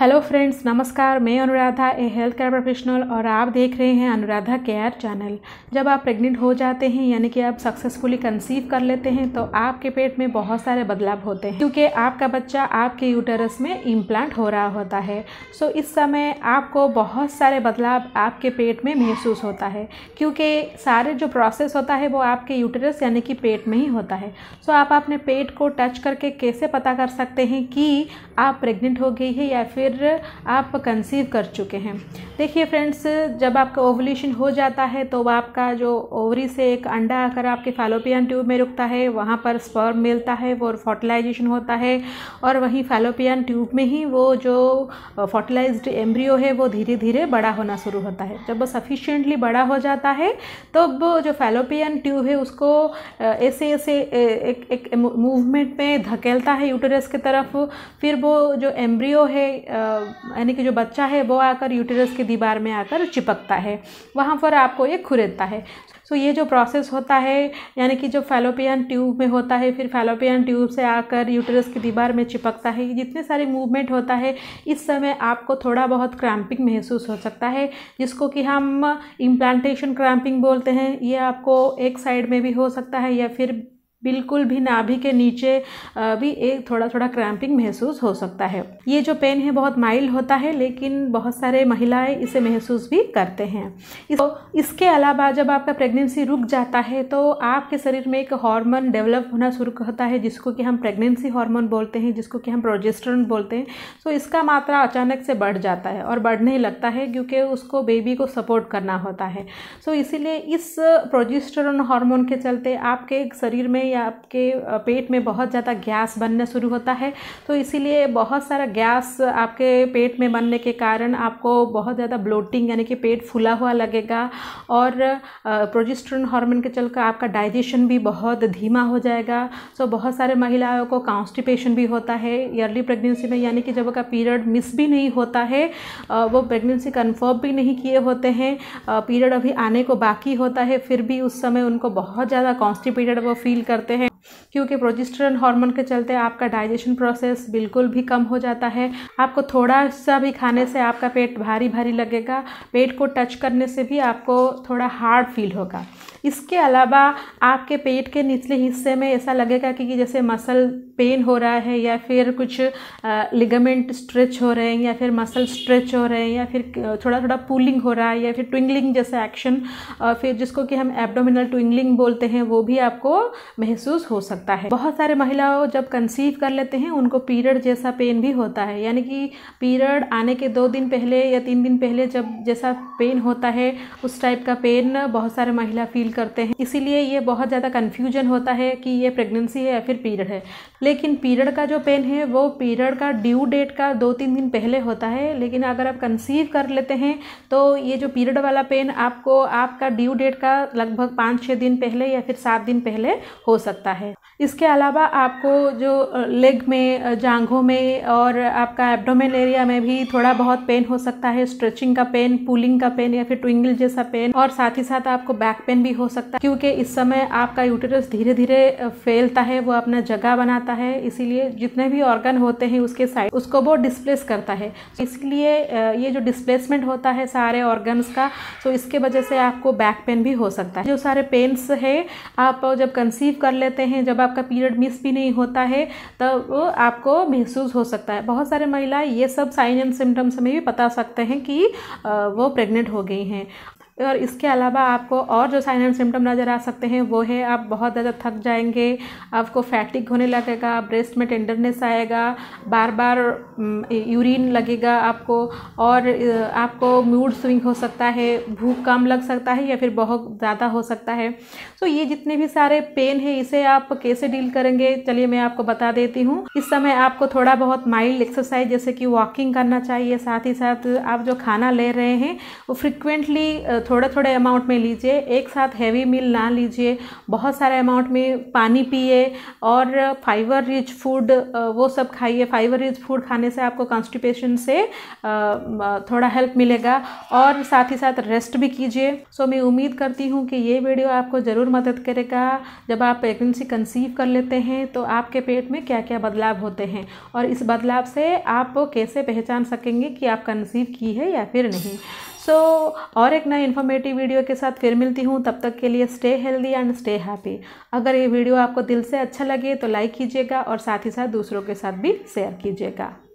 hello friends नमस्कार मैं Anuradha a health care professional और आप देख रहे हैं अनुराधा केयर चैनल जब आप प्रेग्नेंट हो जाते हैं यानी कि आप सक्सेसफुली कंसीव कर लेते हैं तो आपके पेट में बहुत सारे बदलाव होते हैं क्योंकि आपका बच्चा आपके यूटेरस में इम्प्लांट हो रहा होता है सो इस समय आपको बहुत सारे बदलाव आपके पेट में महसूस होता है क्योंकि सारे जो प्रोसेस होता है वो आपके यूटेरस यानी कि पेट में ही होता है सो आप अपने पेट को टच करके कैसे पता कर सकते हैं कि आप प्रेग्नेंट हो गई है या फिर फिर आप कंसीव कर चुके हैं देखिए फ्रेंड्स जब आपका ओवुलेशन हो जाता है तो आपका जो ओवरी से एक अंडा आकर आपके फैलोपियन ट्यूब में रुकता है वहाँ पर स्पर्म मिलता है वो फर्टिलाइजेशन होता है और वहीं फैलोपियन ट्यूब में ही वो जो फर्टिलाइज्ड एम्ब्रियो है वो धीरे धीरे बड़ा होना शुरू होता है जब वो सफिशेंटली बड़ा हो जाता है तब तो जो फैलोपियन ट्यूब है उसको ऐसे ऐसे एक एक मूवमेंट में धकेलता है यूटरस की तरफ फिर वो जो एम्ब्रियो है यानी कि जो बच्चा है वो आकर यूटेरस की दीवार में आकर चिपकता है वहाँ पर आपको ये खुरेदता है सो ये जो प्रोसेस होता है यानी कि जो फैलोपियन ट्यूब में होता है फिर फैलोपियन ट्यूब से आकर यूटरस की दीवार में चिपकता है जितने सारे मूवमेंट होता है इस समय आपको थोड़ा बहुत क्रैम्पिंग महसूस हो सकता है जिसको कि हम इम्प्लांटेशन क्रैम्पिंग बोलते हैं ये आपको एक साइड में भी हो सकता है या फिर बिल्कुल भी नाभि के नीचे भी एक थोड़ा थोड़ा क्रैम्पिंग महसूस हो सकता है ये जो पेन है बहुत माइल्ड होता है लेकिन बहुत सारे महिलाएं इसे महसूस भी करते हैं इस, तो इसके अलावा जब आपका प्रेगनेंसी रुक जाता है तो आपके शरीर में एक हार्मोन डेवलप होना शुरू होता है जिसको कि हम प्रेगनेंसी हार्मोन बोलते हैं जिसको कि हम प्रोजेस्ट्रन बोलते हैं सो तो इसका मात्रा अचानक से बढ़ जाता है और बढ़ने लगता है क्योंकि उसको बेबी को सपोर्ट करना होता है सो तो इसीलिए इस प्रोजेस्ट्रन हार्मोन के चलते आपके शरीर में या आपके पेट में बहुत ज़्यादा गैस बनना शुरू होता है तो इसीलिए बहुत सारा गैस आपके पेट में बनने के कारण आपको बहुत ज़्यादा ब्लोटिंग यानी कि पेट फूला हुआ लगेगा और प्रोजेस्ट्रॉन हार्मोन के चलकर आपका डाइजेशन भी बहुत धीमा हो जाएगा सो बहुत सारे महिलाओं को कॉन्स्टिपेशन भी होता है अर्ली प्रेगनेंसी में यानी कि जब का पीरियड मिस भी नहीं होता है वो प्रेगनेंसी कन्फर्म भी नहीं किए होते हैं पीरियड अभी आने को बाकी होता है फिर भी उस समय उनको बहुत ज़्यादा कॉन्स्टिपेटेड वो फील कर करते हैं क्योंकि प्रोजिस्ट्रन हार्मोन के चलते आपका डाइजेशन प्रोसेस बिल्कुल भी कम हो जाता है आपको थोड़ा सा भी खाने से आपका पेट भारी भारी लगेगा पेट को टच करने से भी आपको थोड़ा हार्ड फील होगा इसके अलावा आपके पेट के निचले हिस्से में ऐसा लगेगा कि जैसे मसल पेन हो रहा है या फिर कुछ लिगामेंट स्ट्रेच हो रहे हैं या फिर मसल स्ट्रेच हो रहे हैं या फिर थोड़ा थोड़ा पुलिंग हो रहा है या फिर ट्विंगलिंग जैसा एक्शन फिर जिसको कि हम एब्डोमिनल ट्विंगलिंग बोलते हैं वो भी आपको महसूस हो सकता सकता है बहुत सारे महिलाओं जब कंसीव कर लेते हैं उनको पीरियड जैसा पेन भी होता है यानी कि पीरियड आने के दो दिन पहले या तीन दिन पहले जब जैसा पेन होता है उस टाइप का पेन बहुत सारे महिला फील करते हैं इसीलिए ये बहुत ज़्यादा कन्फ्यूजन होता है कि ये प्रेगनेंसी है या फिर पीरियड है लेकिन पीरियड का जो पेन है वो पीरियड का ड्यू डेट का दो तीन दिन पहले होता है लेकिन अगर आप कंसीव कर लेते हैं तो ये जो पीरियड वाला पेन आपको आपका ड्यू डेट का लगभग पाँच छः दिन पहले या फिर सात दिन पहले हो सकता है इसके अलावा आपको जो लेग में जांघों में और आपका एब्डोमेन एरिया में भी थोड़ा बहुत पेन हो सकता है स्ट्रेचिंग का पेन पुलिंग का पेन या फिर ट्विंगल जैसा पेन और साथ ही साथ आपको बैक पेन भी हो सकता है क्योंकि इस समय आपका यूटेरस धीरे धीरे फैलता है वो अपना जगह बनाता है इसीलिए जितने भी ऑर्गन होते हैं उसके साइड उसको वो डिस्प्लेस करता है तो इसलिए ये जो डिस्प्लेसमेंट होता है सारे ऑर्गन्स का तो इसके वजह से आपको बैक पेन भी हो सकता है जो सारे पेन्स है आप जब कंसीव कर लेते हैं जब आप आपका पीरियड मिस भी नहीं होता है तब आपको महसूस हो सकता है बहुत सारे महिलाएं ये सब साइन एंड सिम्टम्स में भी बता सकते हैं कि वो प्रेग्नेंट हो गई हैं और इसके अलावा आपको और जो साइन एंड सिम्टम नज़र आ सकते हैं वो है आप बहुत ज़्यादा थक जाएंगे आपको फैटिक होने लगेगा ब्रेस्ट में टेंडरनेस आएगा बार बार यूरिन लगेगा आपको और आपको मूड स्विंग हो सकता है भूख कम लग सकता है या फिर बहुत ज़्यादा हो सकता है सो ये जितने भी सारे पेन है इसे आप कैसे डील करेंगे चलिए मैं आपको बता देती हूँ इस समय आपको थोड़ा बहुत माइल्ड एक्सरसाइज जैसे कि वॉकिंग करना चाहिए साथ ही साथ आप जो खाना ले रहे हैं वो फ्रिक्वेंटली थोड़े थोड़े अमाउंट में लीजिए एक साथ हैवी मील ना लीजिए बहुत सारे अमाउंट में पानी पिए और फाइबर रिच फूड वो सब खाइए फाइबर रिच फूड खाने से आपको कॉन्स्टिपेशन से थोड़ा हेल्प मिलेगा और साथ ही साथ रेस्ट भी कीजिए सो मैं उम्मीद करती हूँ कि ये वीडियो आपको ज़रूर मदद करेगा जब आप प्रेगनेंसी कंसीव कर लेते हैं तो आपके पेट में क्या क्या बदलाव होते हैं और इस बदलाव से आप कैसे पहचान सकेंगे कि आप कंसीव की है या फिर नहीं सो so, और एक नए इन्फॉर्मेटिव वीडियो के साथ फिर मिलती हूँ तब तक के लिए stay healthy and stay happy अगर ये वीडियो आपको दिल से अच्छा लगे तो लाइक कीजिएगा और साथ ही साथ दूसरों के साथ भी शेयर कीजिएगा